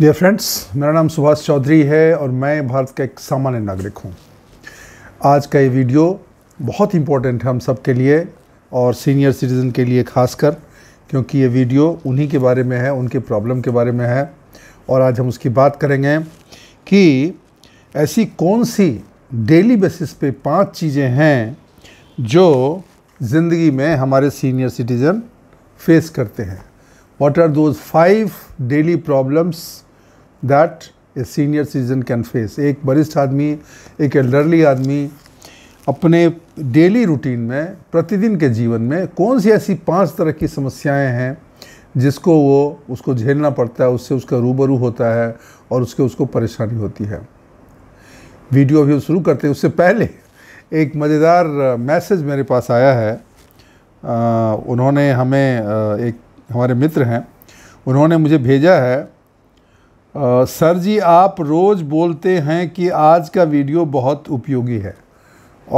dear friends मेरा नाम सुभाष चौधरी है और मैं भारत का एक सामान्य नागरिक हूँ आज का ये वीडियो बहुत इम्पोर्टेंट है हम सब के लिए और सीनियर सिटीज़न के लिए खासकर क्योंकि ये वीडियो उन्हीं के बारे में है उनके प्रॉब्लम के बारे में है और आज हम उसकी बात करेंगे कि ऐसी कौन सी डेली बेसिस पे पांच चीज़ें हैं जो ज़िंदगी में हमारे सीनियर सिटीज़न फेस करते हैं what are those five daily problems that a senior citizen can face एक वरिष्ठ आदमी एक एल्डरली आदमी अपने डेली रूटीन में प्रतिदिन के जीवन में कौन सी ऐसी पांच तरह की समस्याएं हैं जिसको वो उसको झेलना पड़ता है उससे उसका रूबरू होता है और उसके उसको परेशानी होती है वीडियो अभी शुरू करते हैं उससे पहले एक मज़ेदार मैसेज मेरे पास आया है आ, उन्होंने हमें एक हमारे मित्र हैं उन्होंने मुझे भेजा है आ, सर जी आप रोज़ बोलते हैं कि आज का वीडियो बहुत उपयोगी है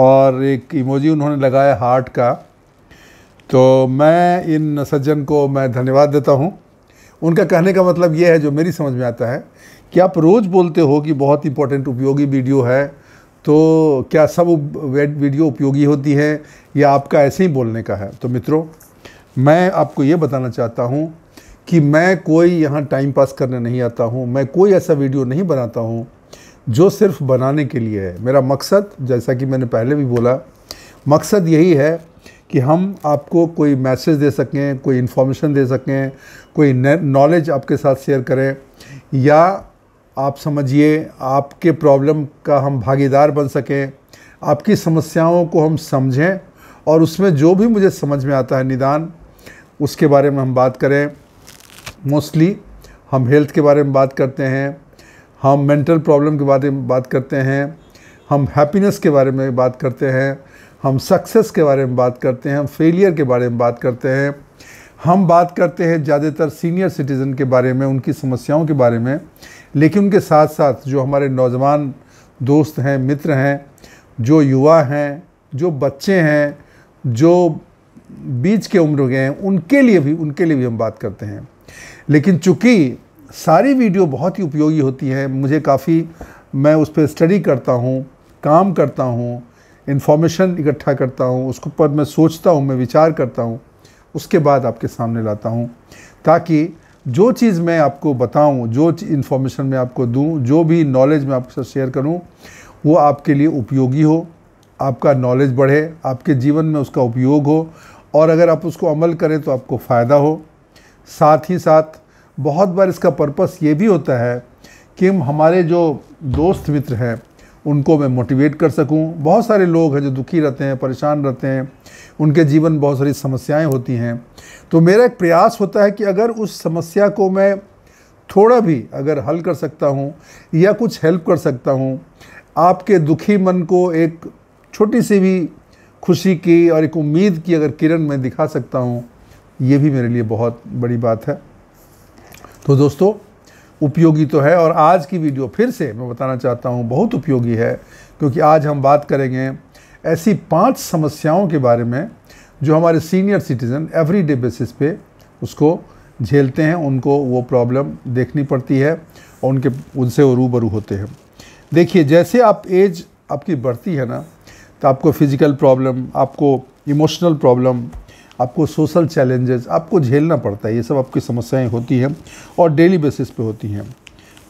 और एक इमोजी उन्होंने लगाया हार्ट का तो मैं इन सज्जन को मैं धन्यवाद देता हूँ उनका कहने का मतलब ये है जो मेरी समझ में आता है कि आप रोज़ बोलते हो कि बहुत इंपॉर्टेंट उपयोगी वीडियो है तो क्या सब वीडियो उपयोगी होती है या आपका ऐसे ही बोलने का है तो मित्रों मैं आपको ये बताना चाहता हूँ कि मैं कोई यहाँ टाइम पास करने नहीं आता हूँ मैं कोई ऐसा वीडियो नहीं बनाता हूँ जो सिर्फ बनाने के लिए है मेरा मकसद जैसा कि मैंने पहले भी बोला मकसद यही है कि हम आपको कोई मैसेज दे सकें कोई इन्फॉर्मेशन दे सकें कोई नॉलेज आपके साथ शेयर करें या आप समझिए आपके प्रॉब्लम का हम भागीदार बन सकें आपकी समस्याओं को हम समझें और उसमें जो भी मुझे समझ में आता है निदान उसके बारे में हम बात करें मोस्टली हम हेल्थ के बारे में बात करते हैं हम मेंटल प्रॉब्लम के बारे में बात करते हैं हम हैप्पीनेस के बारे में बात करते हैं हम सक्सेस के बारे में बात करते हैं हम फेलियर के बारे में बात करते हैं हम बात करते हैं ज़्यादातर सीनियर सिटीज़न के बारे में उनकी समस्याओं के बारे में लेकिन उनके साथ साथ जो हमारे नौजवान दोस्त हैं मित्र हैं जो युवा हैं जो बच्चे हैं जो बीच के उम्र के हैं उनके लिए भी उनके लिए भी हम बात करते हैं लेकिन चूँकि सारी वीडियो बहुत ही उपयोगी होती है मुझे काफ़ी मैं उस पर स्टडी करता हूँ काम करता हूँ इन्फॉर्मेशन इकट्ठा करता हूँ उसके ऊपर मैं सोचता हूँ मैं विचार करता हूँ उसके बाद आपके सामने लाता हूँ ताकि जो चीज़ मैं आपको बताऊँ जो इन्फॉर्मेशन मैं आपको दूँ जो भी नॉलेज मैं आपके साथ शेयर करूँ वो आपके लिए उपयोगी हो आपका नॉलेज बढ़े आपके जीवन में उसका उपयोग हो और अगर आप उसको अमल करें तो आपको फ़ायदा हो साथ ही साथ बहुत बार इसका पर्पस ये भी होता है कि हम हमारे जो दोस्त मित्र हैं उनको मैं मोटिवेट कर सकूं बहुत सारे लोग हैं जो दुखी रहते हैं परेशान रहते हैं उनके जीवन बहुत सारी समस्याएं होती हैं तो मेरा एक प्रयास होता है कि अगर उस समस्या को मैं थोड़ा भी अगर हल कर सकता हूं या कुछ हेल्प कर सकता हूं आपके दुखी मन को एक छोटी सी भी खुशी की और एक उम्मीद की अगर किरण मैं दिखा सकता हूँ ये भी मेरे लिए बहुत बड़ी बात है तो दोस्तों उपयोगी तो है और आज की वीडियो फिर से मैं बताना चाहता हूँ बहुत उपयोगी है क्योंकि आज हम बात करेंगे ऐसी पांच समस्याओं के बारे में जो हमारे सीनियर सिटीज़न एवरीडे बेसिस पे उसको झेलते हैं उनको वो प्रॉब्लम देखनी पड़ती है और उनके उनसे वो रूबरू होते हैं देखिए जैसे आप एज आपकी बढ़ती है ना तो आपको फिज़िकल प्रॉब्लम आपको इमोशनल प्रॉब्लम आपको सोशल चैलेंजेस आपको झेलना पड़ता है ये सब आपकी समस्याएं होती हैं और डेली बेसिस पे होती हैं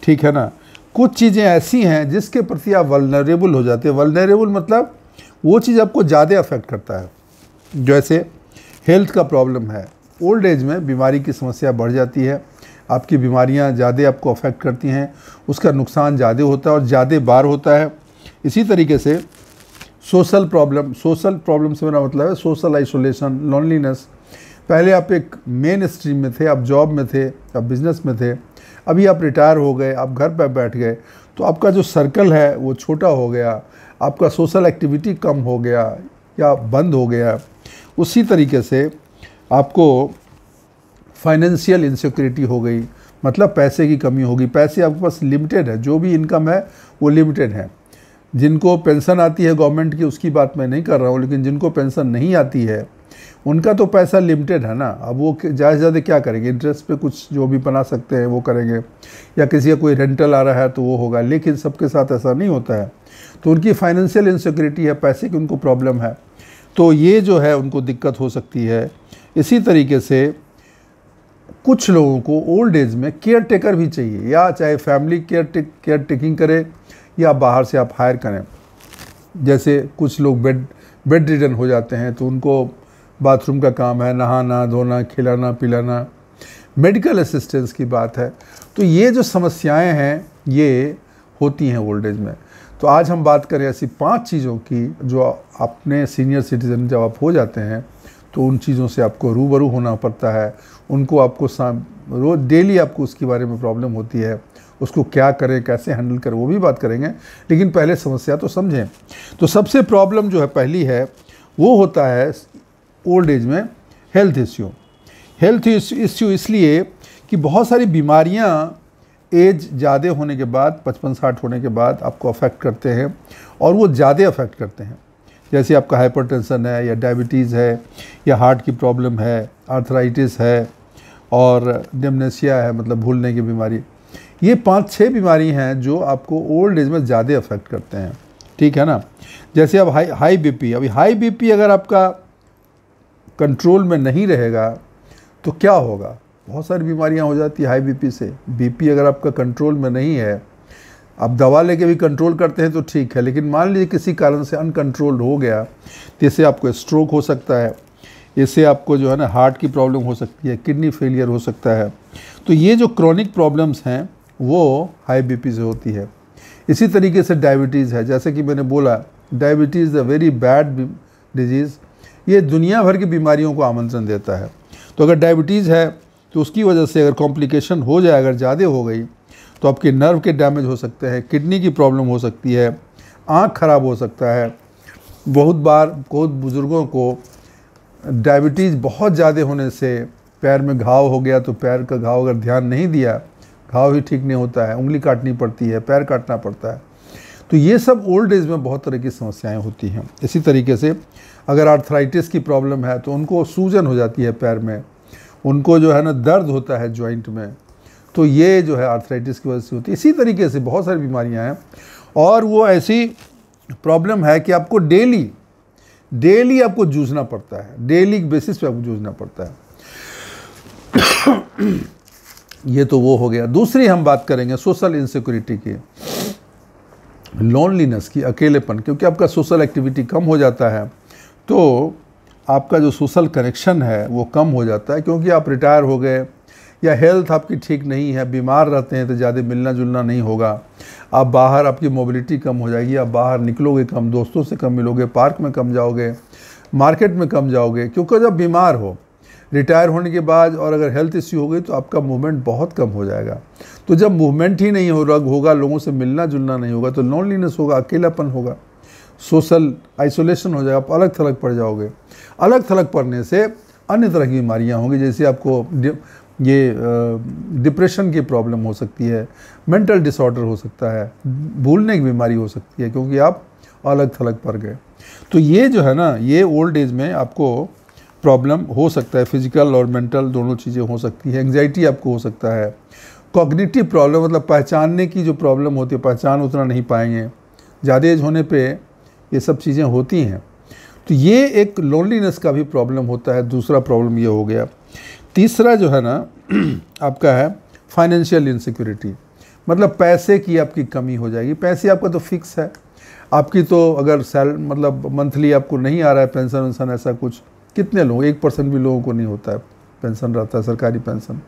ठीक है ना कुछ चीज़ें ऐसी हैं जिसके प्रति आप वलनरेबल हो जाते हैं वलनरेबल मतलब वो चीज़ आपको ज़्यादा अफेक्ट करता है जैसे हेल्थ का प्रॉब्लम है ओल्ड एज में बीमारी की समस्या बढ़ जाती है आपकी बीमारियां ज़्यादा आपको अफेक्ट करती हैं उसका नुकसान ज़्यादा होता है और ज़्यादा बार होता है इसी तरीके से सोशल प्रॉब्लम सोशल प्रॉब्लम से मेरा मतलब है सोशल आइसोलेशन लोनलीनेस पहले आप एक मेन स्ट्रीम में थे आप जॉब में थे आप बिजनेस में थे अभी आप रिटायर हो गए आप घर पर बैठ गए तो आपका जो सर्कल है वो छोटा हो गया आपका सोशल एक्टिविटी कम हो गया या बंद हो गया उसी तरीके से आपको फाइनेंशियल इनसिक्योरिटी हो गई मतलब पैसे की कमी होगी पैसे आपके पास लिमिटेड है जो भी इनकम है वो लिमिटेड है जिनको पेंशन आती है गवर्नमेंट की उसकी बात मैं नहीं कर रहा हूँ लेकिन जिनको पेंशन नहीं आती है उनका तो पैसा लिमिटेड है ना अब वो ज़्यादा से ज़्यादा क्या करेंगे इंटरेस्ट पे कुछ जो भी बना सकते हैं वो करेंगे या किसी का कोई रेंटल आ रहा है तो वो होगा लेकिन सबके साथ ऐसा नहीं होता है तो उनकी फाइनेंशियल इनसिक्योरिटी है पैसे की उनको प्रॉब्लम है तो ये जो है उनको दिक्कत हो सकती है इसी तरीके से कुछ लोगों को ओल्ड एज में केयर टेकर भी चाहिए या चाहे family care take care taking करे या बाहर से आप हायर करें जैसे कुछ लोग बेड बेड रिटर्न हो जाते हैं तो उनको बाथरूम का काम है नहाना धोना खिलाना पिलाना मेडिकल असिस्टेंस की बात है तो ये जो समस्याएं हैं ये होती हैं ओल्ड एज में तो आज हम बात करें ऐसी पांच चीज़ों की जो अपने सीनियर सिटीज़न जब आप हो जाते हैं तो उन चीज़ों से आपको रूबरू होना पड़ता है उनको आपको रोज़ डेली आपको उसके बारे में प्रॉब्लम होती है उसको क्या करें कैसे हैंडल करें वो भी बात करेंगे लेकिन पहले समस्या तो समझें तो सबसे प्रॉब्लम जो है पहली है वो होता है ओल्ड एज में हेल्थ इश्यू हेल्थ इश्यू इसलिए कि बहुत सारी बीमारियाँ एज ज़्यादा होने के बाद पचपन साठ होने के बाद आपको अफेक्ट करते हैं और वो ज़्यादा अफेक्ट करते हैं जैसे आपका हाइपरटेंशन है या डायबिटीज़ है या हार्ट की प्रॉब्लम है आर्थराइटिस है और डेमनेशिया है मतलब भूलने की बीमारी ये पाँच छः बीमारी हैं जो आपको ओल्ड एज में ज़्यादा अफेक्ट करते हैं ठीक है ना जैसे अब हाई हाई बीपी अभी हाई बीपी अगर आपका कंट्रोल में नहीं रहेगा तो क्या होगा बहुत सारी बीमारियां हो जाती है हाई बीपी से बीपी अगर आपका कंट्रोल में नहीं है आप दवा लेके भी कंट्रोल करते हैं तो ठीक है लेकिन मान लीजिए किसी कारण से अनकंट्रोल्ड हो गया तो इससे आपको स्ट्रोक हो सकता है इससे आपको जो है ना हार्ट की प्रॉब्लम हो सकती है किडनी फेलियर हो सकता है तो ये जो क्रॉनिक प्रॉब्लम्स हैं वो हाई बीपी से होती है इसी तरीके से डायबिटीज़ है जैसे कि मैंने बोला diabetes a very bad disease ये दुनिया भर की बीमारियों को आमंत्रण देता है तो अगर डायबिटीज़ है तो उसकी वजह से अगर कॉम्प्लिकेशन हो जाए अगर ज़्यादा हो गई तो आपके नर्व के डैमेज हो सकते हैं किडनी की प्रॉब्लम हो सकती है आँख खराब हो सकता है बहुत बार बहुत बुज़ुर्गों को डायबिटीज़ बहुत ज़्यादा होने से पैर में घाव हो गया तो पैर का घाव अगर ध्यान नहीं दिया घाव ही ठीक नहीं होता है उंगली काटनी पड़ती है पैर काटना पड़ता है तो ये सब ओल्ड एज में बहुत तरह की समस्याएं होती हैं इसी तरीके से अगर आर्थराइटिस की प्रॉब्लम है तो उनको सूजन हो जाती है पैर में उनको जो है ना दर्द होता है जॉइंट में तो ये जो है आर्थराइटिस की वजह से होती है इसी तरीके से बहुत सारी बीमारियाँ हैं और वो ऐसी प्रॉब्लम है कि आपको डेली डेली आपको जूझना पड़ता है डेली बेसिस पे आपको जूझना पड़ता है ये तो वो हो गया दूसरी हम बात करेंगे सोशल इनसिक्योरिटी की लोनलीनेस की अकेलेपन क्योंकि आपका सोशल एक्टिविटी कम हो जाता है तो आपका जो सोशल कनेक्शन है वो कम हो जाता है क्योंकि आप रिटायर हो गए या हेल्थ आपकी ठीक नहीं है बीमार रहते हैं तो ज़्यादा मिलना जुलना नहीं होगा आप बाहर आपकी मोबिलिटी कम हो जाएगी आप बाहर निकलोगे कम दोस्तों से कम मिलोगे पार्क में कम जाओगे मार्केट में कम जाओगे क्योंकि जब बीमार हो रिटायर होने के बाद और अगर हेल्थ इश्यू हो गई तो आपका मूवमेंट बहुत कम हो जाएगा तो जब मूवमेंट ही नहीं हो रहा होगा लोगों से मिलना जुलना नहीं होगा तो लोनलीनेस होगा अकेलापन होगा सोशल आइसोलेशन हो जाएगा आप अलग थलग पड़ जाओगे अलग थलग पड़ने से अन्य तरह की बीमारियाँ होंगी जैसे आपको ये डिप्रेशन की प्रॉब्लम हो सकती है मेंटल डिसऑर्डर हो सकता है भूलने की बीमारी हो सकती है क्योंकि आप अलग थलग पड़ गए तो ये जो है ना ये ओल्ड एज में आपको प्रॉब्लम हो सकता है फिजिकल और मेंटल दोनों चीज़ें हो सकती है एंग्जाइटी आपको हो सकता है कॉग्निटिव प्रॉब्लम मतलब पहचानने की जो प्रॉब्लम होती है पहचान उतना नहीं पाएंगे ज़्यादा एज होने पे ये सब चीज़ें होती हैं तो ये एक लोनलीनेस का भी प्रॉब्लम होता है दूसरा प्रॉब्लम ये हो गया तीसरा जो है ना आपका है फाइनेंशियल इनसिक्योरिटी मतलब पैसे की आपकी कमी हो जाएगी पैसे आपका तो फिक्स है आपकी तो अगर सैल मतलब मंथली आपको नहीं आ रहा है पेंशन वेंसन ऐसा कुछ कितने लोग एक परसेंट भी लोगों को नहीं होता है पेंशन रहता है सरकारी पेंशन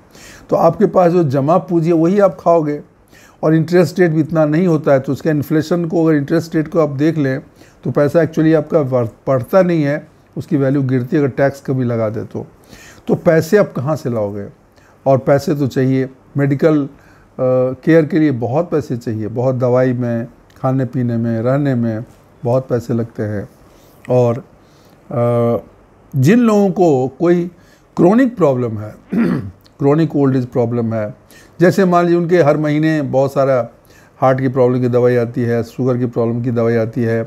तो आपके पास जो जमा पूंजी है वही आप खाओगे और इंटरेस्ट रेट भी इतना नहीं होता है तो उसके इन्फ्लेशन को अगर इंटरेस्ट रेट को आप देख लें तो पैसा एक्चुअली आपका बढ़ता नहीं है उसकी वैल्यू गिरती है अगर टैक्स कभी लगा दे तो तो पैसे आप कहाँ से लाओगे और पैसे तो चाहिए मेडिकल केयर के लिए बहुत पैसे चाहिए बहुत दवाई में खाने पीने में रहने में बहुत पैसे लगते हैं और आ, जिन लोगों को कोई क्रोनिक प्रॉब्लम है क्रोनिक ओल्ड एज प्रॉब्लम है जैसे मान लीजिए उनके हर महीने बहुत सारा हार्ट की प्रॉब्लम की दवाई आती है शुगर की प्रॉब्लम की दवाई आती है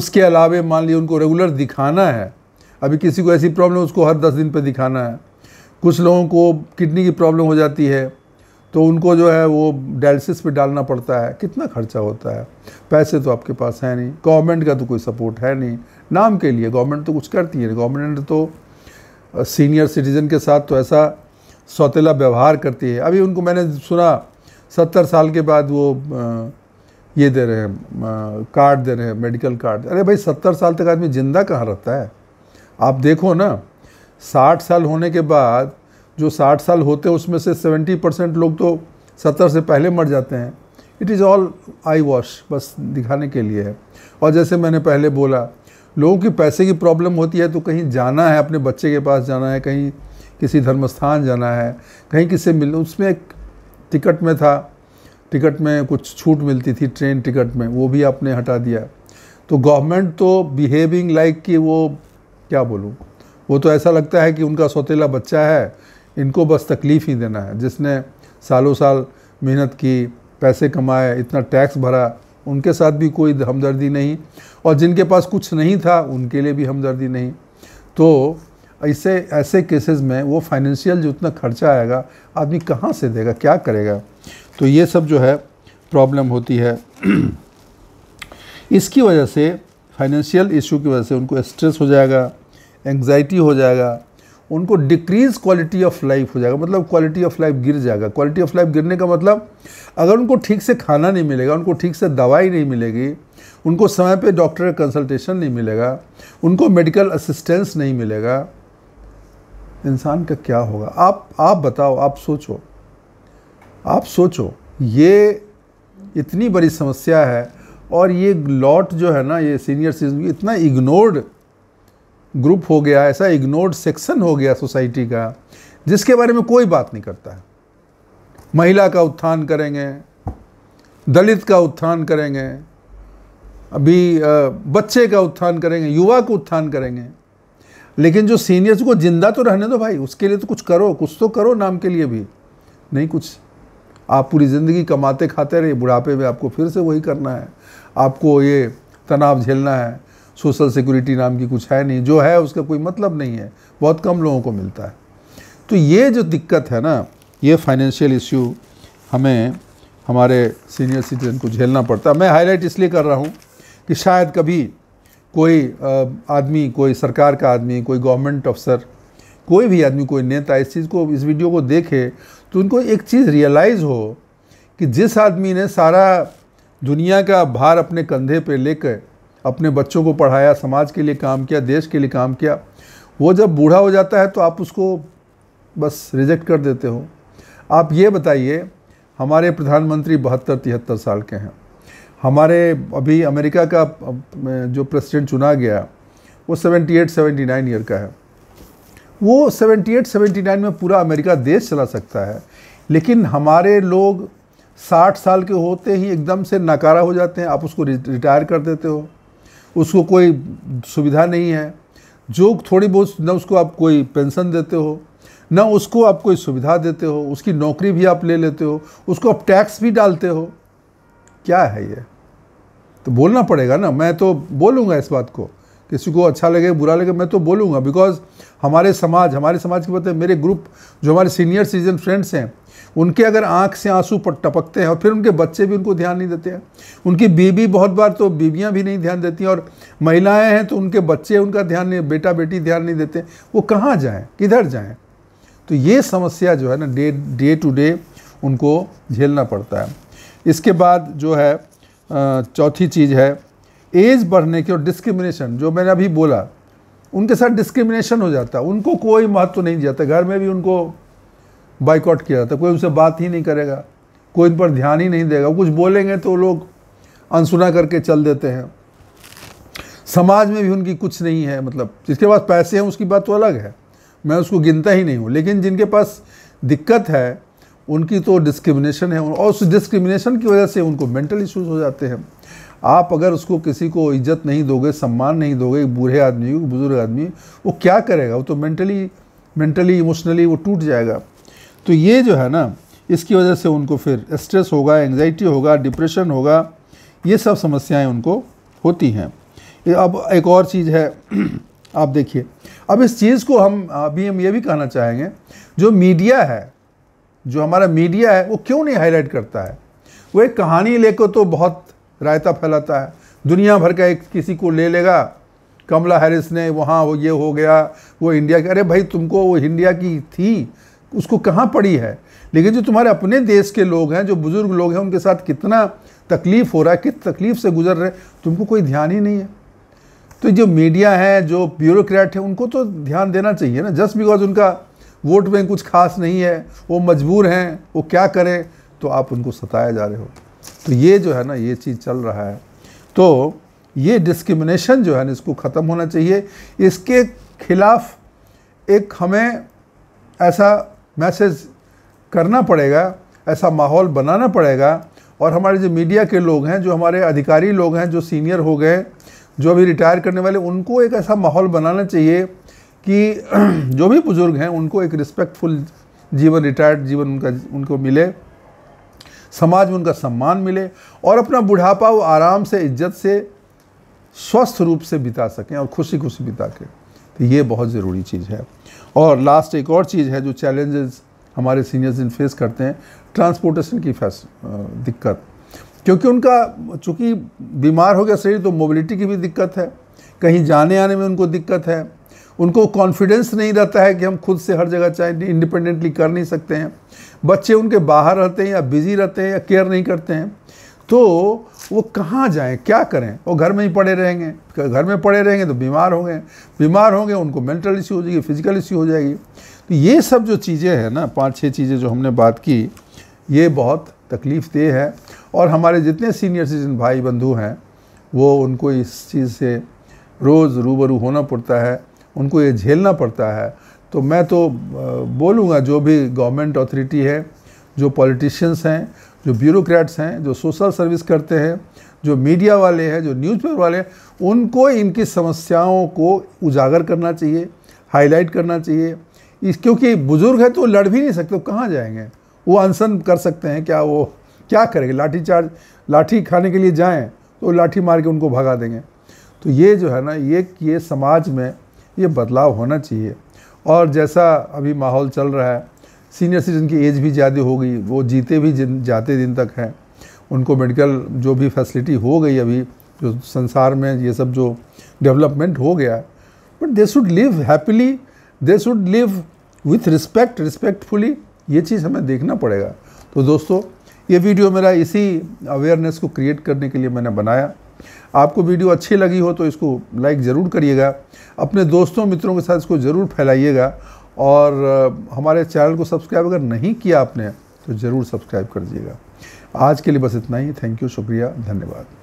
उसके अलावा मान लीजिए उनको रेगुलर दिखाना है अभी किसी को ऐसी प्रॉब्लम उसको हर दस दिन पर दिखाना है कुछ लोगों को किडनी की प्रॉब्लम हो जाती है तो उनको जो है वो डायलिसिस पे डालना पड़ता है कितना खर्चा होता है पैसे तो आपके पास है नहीं गवर्नमेंट का तो कोई सपोर्ट है नहीं नाम के लिए गवर्नमेंट तो कुछ करती है गवर्नमेंट तो सीनियर सिटीज़न के साथ तो ऐसा सौतेला व्यवहार करती है अभी उनको मैंने सुना सत्तर साल के बाद वो ये दे रहे हैं कार्ड दे रहे हैं मेडिकल कार्ड अरे भाई सत्तर साल तक आदमी ज़िंदा कहाँ रहता है आप देखो ना साठ साल होने के बाद जो साठ साल होते हैं उसमें से सेवेंटी परसेंट लोग तो सत्तर से पहले मर जाते हैं it is all eye wash बस दिखाने के लिए है और जैसे मैंने पहले बोला लोगों की पैसे की प्रॉब्लम होती है तो कहीं जाना है अपने बच्चे के पास जाना है कहीं किसी धर्मस्थान जाना है कहीं किसे मिल उसमें एक टिकट में था टिकट में कुछ छूट मिलती थी ट्रेन टिकट में वो भी आपने हटा दिया तो गवर्नमेंट तो बिहेविंग लाइक like कि वो क्या बोलूँ वो तो ऐसा लगता है कि उनका सौतेला बच्चा है इनको बस तकलीफ़ ही देना है जिसने सालों साल मेहनत की पैसे कमाए इतना टैक्स भरा उनके साथ भी कोई हमदर्दी नहीं और जिनके पास कुछ नहीं था उनके लिए भी हमदर्दी नहीं तो ऐसे ऐसे केसेस में वो फाइनेंशियल जो उतना खर्चा आएगा आदमी कहाँ से देगा क्या करेगा तो ये सब जो है प्रॉब्लम होती है इसकी वजह से फाइनेंशियल इशू की वजह से उनको स्ट्रेस हो जाएगा एंग्जाइटी हो जाएगा उनको डिक्रीज क्वालिटी ऑफ लाइफ हो जाएगा मतलब क्वालिटी ऑफ लाइफ गिर जाएगा क्वालिटी ऑफ लाइफ गिरने का मतलब अगर उनको ठीक से खाना नहीं मिलेगा उनको ठीक से दवाई नहीं मिलेगी उनको समय पे डॉक्टर का कंसल्टेशन नहीं मिलेगा उनको मेडिकल असिस्टेंस नहीं मिलेगा इंसान का क्या होगा आप आप बताओ आप सोचो आप सोचो ये इतनी बड़ी समस्या है और ये लॉट जो है ना ये सीनियर सिटीजन इतना इग्नोर्ड ग्रुप हो गया ऐसा इग्नोर्ड सेक्शन हो गया सोसाइटी का जिसके बारे में कोई बात नहीं करता है महिला का उत्थान करेंगे दलित का उत्थान करेंगे अभी बच्चे का उत्थान करेंगे युवा को उत्थान करेंगे लेकिन जो सीनियर्स को जिंदा तो रहने दो भाई उसके लिए तो कुछ करो कुछ तो करो नाम के लिए भी नहीं कुछ आप पूरी ज़िंदगी कमाते खाते रहे बुढ़ापे में आपको फिर से वही करना है आपको ये तनाव झेलना है सोशल सिक्योरिटी नाम की कुछ है नहीं जो है उसका कोई मतलब नहीं है बहुत कम लोगों को मिलता है तो ये जो दिक्कत है ना ये फाइनेंशियल इश्यू हमें हमारे सीनियर सिटीजन को झेलना पड़ता है मैं हाईलाइट इसलिए कर रहा हूँ कि शायद कभी कोई आदमी कोई सरकार का आदमी कोई गवर्नमेंट अफसर कोई भी आदमी कोई नेता इस चीज़ को इस वीडियो को देखे तो उनको एक चीज़ रियलाइज़ हो कि जिस आदमी ने सारा दुनिया का भार अपने कंधे पर लेकर अपने बच्चों को पढ़ाया समाज के लिए काम किया देश के लिए काम किया वो जब बूढ़ा हो जाता है तो आप उसको बस रिजेक्ट कर देते हो आप ये बताइए हमारे प्रधानमंत्री बहत्तर तिहत्तर साल के हैं हमारे अभी अमेरिका का जो प्रेसिडेंट चुना गया वो 78 79 ईयर का है वो 78 79 में पूरा अमेरिका देश चला सकता है लेकिन हमारे लोग 60 साल के होते ही एकदम से नकारा हो जाते हैं आप उसको रिटायर कर देते हो उसको कोई सुविधा नहीं है जो थोड़ी बहुत ना उसको आप कोई पेंशन देते हो ना उसको आप कोई सुविधा देते हो उसकी नौकरी भी आप ले लेते हो उसको आप टैक्स भी डालते हो क्या है ये तो बोलना पड़ेगा ना मैं तो बोलूँगा इस बात को किसी को अच्छा लगे बुरा लगे मैं तो बोलूँगा बिकॉज हमारे समाज हमारे समाज की बात है मेरे ग्रुप जो हमारे सीनियर सिटीजन फ्रेंड्स हैं उनके अगर आंख से आंसू टपकते हैं और फिर उनके बच्चे भी उनको ध्यान नहीं देते हैं उनकी बीबी बहुत बार तो बीबियाँ भी नहीं ध्यान देती और महिलाएँ हैं तो उनके बच्चे उनका ध्यान नहीं बेटा बेटी ध्यान नहीं देते वो कहाँ जाएँ किधर जाएँ तो ये समस्या जो है ना डे डे टू डे उनको झेलना पड़ता है इसके बाद जो है चौथी चीज़ है एज बढ़ने की और डिस्क्रिमिनेशन जो मैंने अभी बोला उनके साथ डिस्क्रिमिनेशन हो जाता है उनको कोई महत्व तो नहीं जाता घर में भी उनको बाइकआउट किया जाता कोई उनसे बात ही नहीं करेगा कोई इन पर ध्यान ही नहीं देगा कुछ बोलेंगे तो लोग अनसुना करके चल देते हैं समाज में भी उनकी कुछ नहीं है मतलब जिसके पास पैसे हैं उसकी बात तो अलग है मैं उसको गिनता ही नहीं हूँ लेकिन जिनके पास दिक्कत है उनकी तो डिस्क्रिमिनेशन है और उस डिस्क्रिमिनेशन की वजह से उनको मेंटल इश्यूज हो जाते हैं आप अगर उसको किसी को इज्जत नहीं दोगे सम्मान नहीं दोगे बूढ़े आदमी को बुज़ुर्ग आदमी वो क्या करेगा वो तो मेंटली मेंटली इमोशनली वो टूट जाएगा तो ये जो है ना इसकी वजह से उनको फिर स्ट्रेस होगा एंगजाइटी होगा डिप्रेशन होगा ये सब समस्याएं उनको होती हैं अब एक और चीज़ है आप देखिए अब इस चीज़ को हम अभी हम ये भी कहना चाहेंगे जो मीडिया है जो हमारा मीडिया है वो क्यों नहीं हाईलाइट करता है वो एक कहानी लेकर तो बहुत रायता फैलाता है दुनिया भर का एक किसी को ले लेगा कमला हैरिस ने वहाँ हो ये हो गया वो इंडिया के अरे भाई तुमको वो इंडिया की थी उसको कहाँ पड़ी है लेकिन जो तुम्हारे अपने देश के लोग हैं जो बुज़ुर्ग लोग हैं उनके साथ कितना तकलीफ़ हो रहा है किस तकलीफ़ से गुजर रहे तुमको कोई ध्यान ही नहीं है तो जो मीडिया है जो ब्यूरोक्रेट है उनको तो ध्यान देना चाहिए ना जस्ट बिकॉज उनका वोट बैंक कुछ खास नहीं है वो मजबूर हैं वो क्या करें तो आप उनको सताया जा रहे हो तो ये जो है ना ये चीज़ चल रहा है तो ये डिस्क्रिमिनेशन जो है ना इसको ख़त्म होना चाहिए इसके खिलाफ एक हमें ऐसा मैसेज करना पड़ेगा ऐसा माहौल बनाना पड़ेगा और हमारे जो मीडिया के लोग हैं जो हमारे अधिकारी लोग हैं जो सीनियर हो गए जो अभी रिटायर करने वाले उनको एक ऐसा माहौल बनाना चाहिए कि जो भी बुज़ुर्ग हैं उनको एक रिस्पेक्टफुल जीवन रिटायर्ड जीवन उनका उनको मिले समाज में उनका सम्मान मिले और अपना बुढ़ापा वो आराम से इज्जत से स्वस्थ रूप से बिता सकें और खुशी खुशी बिता के तो ये बहुत ज़रूरी चीज़ है और लास्ट एक और चीज़ है जो चैलेंजेस हमारे सीनियर्स इन फेस करते हैं ट्रांसपोर्टेशन की फैस दिक्कत क्योंकि उनका चूँकि बीमार हो गया शरीर तो मोबिलिटी की भी दिक्कत है कहीं जाने आने में उनको दिक्कत है उनको कॉन्फिडेंस नहीं रहता है कि हम खुद से हर जगह चाहे इंडिपेंडेंटली कर नहीं सकते हैं बच्चे उनके बाहर रहते हैं या बिज़ी रहते हैं या केयर नहीं करते हैं तो वो कहाँ जाएं क्या करें वो घर में ही पड़े रहेंगे घर में पड़े रहेंगे तो बीमार होंगे बीमार होंगे उनको मेंटल इश्यू हो जाएगी फिजिकल इश्यू हो जाएगी तो ये सब जो चीज़ें हैं ना पाँच छः चीज़ें जो हमने बात की ये बहुत तकलीफ दे है और हमारे जितने सीनियर सिटीजन भाई बंधु हैं वो उनको इस चीज़ से रोज़ रूबरू होना पड़ता है उनको ये झेलना पड़ता है तो मैं तो बोलूँगा जो भी गवर्नमेंट अथॉरिटी है जो पॉलिटिशियंस हैं जो ब्यूरोक्रेट्स हैं जो सोशल सर्विस करते हैं जो मीडिया वाले हैं जो न्यूज़पेपर वाले हैं उनको इनकी समस्याओं को उजागर करना चाहिए हाईलाइट करना चाहिए इस क्योंकि बुज़ुर्ग है तो लड़ भी नहीं सकते कहाँ जाएंगे वो अनशन कर सकते हैं क्या वो क्या करेंगे लाठी चार्ज लाठी खाने के लिए जाएँ तो लाठी मार के उनको भगा देंगे तो ये जो है ना ये ये समाज में ये बदलाव होना चाहिए और जैसा अभी माहौल चल रहा है सीनियर सिटीजन की एज भी ज़्यादा हो गई वो जीते भी जिन जाते दिन तक हैं उनको मेडिकल जो भी फैसिलिटी हो गई अभी जो संसार में ये सब जो डेवलपमेंट हो गया but they should live happily they should live with respect respectfully ये चीज़ हमें देखना पड़ेगा तो दोस्तों ये वीडियो मेरा इसी अवेयरनेस को क्रिएट करने के लिए मैंने बनाया आपको वीडियो अच्छी लगी हो तो इसको लाइक ज़रूर करिएगा अपने दोस्तों मित्रों के साथ इसको ज़रूर फैलाइएगा और हमारे चैनल को सब्सक्राइब अगर नहीं किया आपने तो ज़रूर सब्सक्राइब कर दीजिएगा आज के लिए बस इतना ही थैंक यू शुक्रिया धन्यवाद